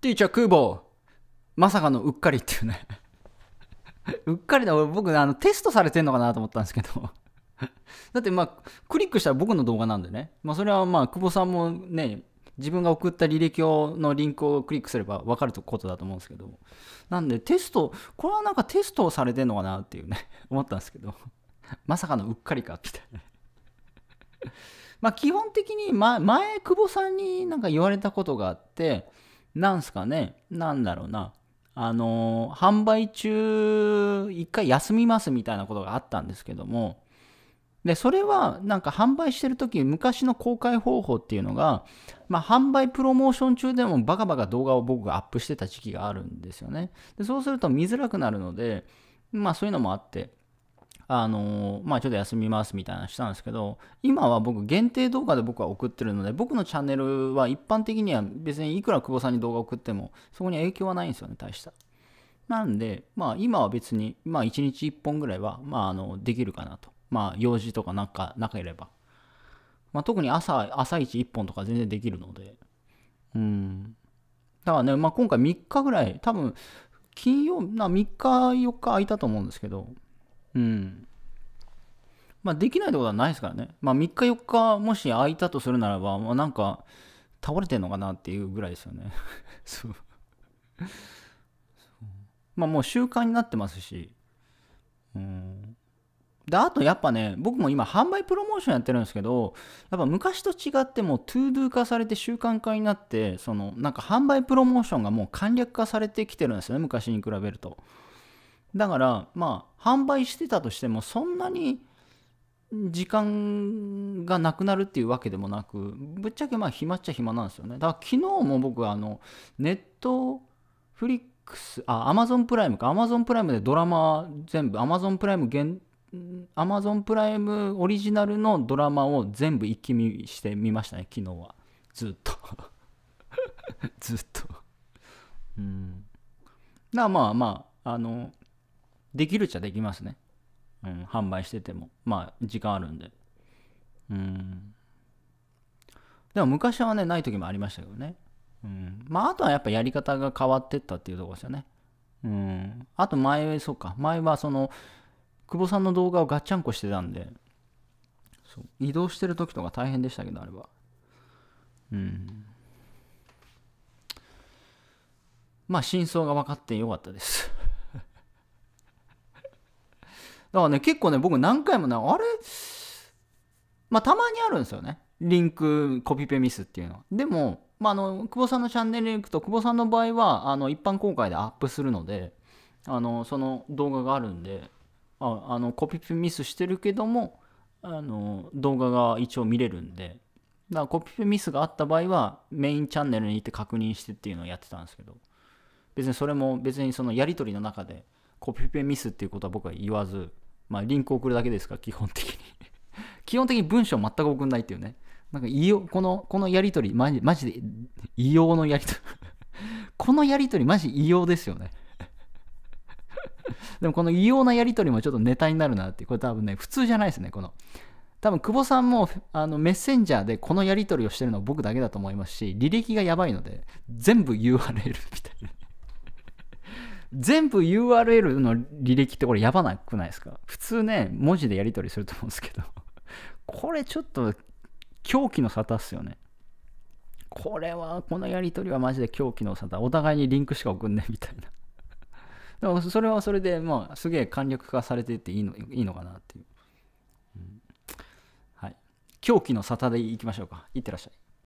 ティーチャー空母まさかのうっかりっていうねうっかりだ僕あのテストされてんのかなと思ったんですけどだってまあクリックしたら僕の動画なんでね、まあ、それはまあ久保さんもね自分が送った履歴をのリンクをクリックすれば分かることだと思うんですけどなんでテストこれはなんかテストをされてんのかなっていうね 思ったんですけどまさかのうっかりかみたいなまあ基本的に、前久保さんになんか言われたことがあってなんすかね、なんだろうな、あのー、販売中、一回休みますみたいなことがあったんですけども、で、それはなんか販売してる時昔の公開方法っていうのが、まあ、販売プロモーション中でもバカバカ動画を僕がアップしてた時期があるんですよね。で、そうすると見づらくなるので、まあそういうのもあって、あのまあ、ちょっと休みますみたいなしたんですけど、今は僕、限定動画で僕は送ってるので、僕のチャンネルは一般的には別にいくら久保さんに動画送っても、そこに影響はないんですよね、大した。なんで、まあ、今は別に、まあ、1日1本ぐらいは、まあ、あのできるかなと。まあ、用事とかなんかなければ。まあ、特に朝、朝一1本とか全然できるので。うん。だからね、まあ、今回3日ぐらい、多分、金曜、な3日、4日空いたと思うんですけど、うんまあ、できないってことはないですからね、まあ、3日4日もし空いたとするならば、まあ、なんか倒れてんのかなっていうぐらいですよね そうまあもう習慣になってますしうんであとやっぱね僕も今販売プロモーションやってるんですけどやっぱ昔と違ってもうトゥードゥ化されて習慣化になってそのなんか販売プロモーションがもう簡略化されてきてるんですよね昔に比べると。だからまあ販売してたとしてもそんなに時間がなくなるっていうわけでもなくぶっちゃけまあ暇っちゃ暇なんですよねだから昨日も僕あのネットフリックスあアマゾンプライムかアマゾンプライムでドラマ全部アマゾンプライム限アマゾンプライムオリジナルのドラマを全部一気見してみましたね昨日はずっと ずっとうんだからまあまああのできるっちゃできますね。うん、販売してても。まあ、時間あるんで。うん。でも昔はね、ない時もありましたけどね。うん。まあ、あとはやっぱやり方が変わってったっていうとこですよね。うん。あと前、そうか。前はその、久保さんの動画をガッチャンコしてたんで、そう移動してる時とか大変でしたけど、あれは。うん。まあ、真相が分かってよかったですだからね、結構ね、僕何回もね、あれまあ、たまにあるんですよね。リンクコピペミスっていうのは。でも、まあ、あの、久保さんのチャンネルに行くと、久保さんの場合は、あの、一般公開でアップするので、あの、その動画があるんで、ああの、コピペミスしてるけども、あの、動画が一応見れるんで、だからコピペミスがあった場合は、メインチャンネルに行って確認してっていうのをやってたんですけど、別にそれも別にそのやり取りの中で、コピペミスっていうことは僕は言わず、まあ、リンクを送るだけですから、基本的に 基本的に文章全く送んないっていうね。なんか異様、この、このやりとり、マジマジで異様のやりとり このやりとり、マジ異様ですよね でもこの異様なやりとりもちょっとネタになるなって、これ多分ね、普通じゃないですね、この。多分、久保さんもあのメッセンジャーでこのやりとりをしてるのは僕だけだと思いますし、履歴がやばいので、全部 URL みたいな全部 URL の履歴ってこれやばなくないですか普通ね、文字でやり取りすると思うんですけどこれちょっと狂気の沙汰っすよね。これは、このやり取りはマジで狂気の沙汰。お互いにリンクしか送んねみたいなでもそれはそれで、まあ、すげえ簡略化されていっていいのいいのかなっていう。うん、はい。狂気の沙汰でいきましょうか。いってらっしゃい。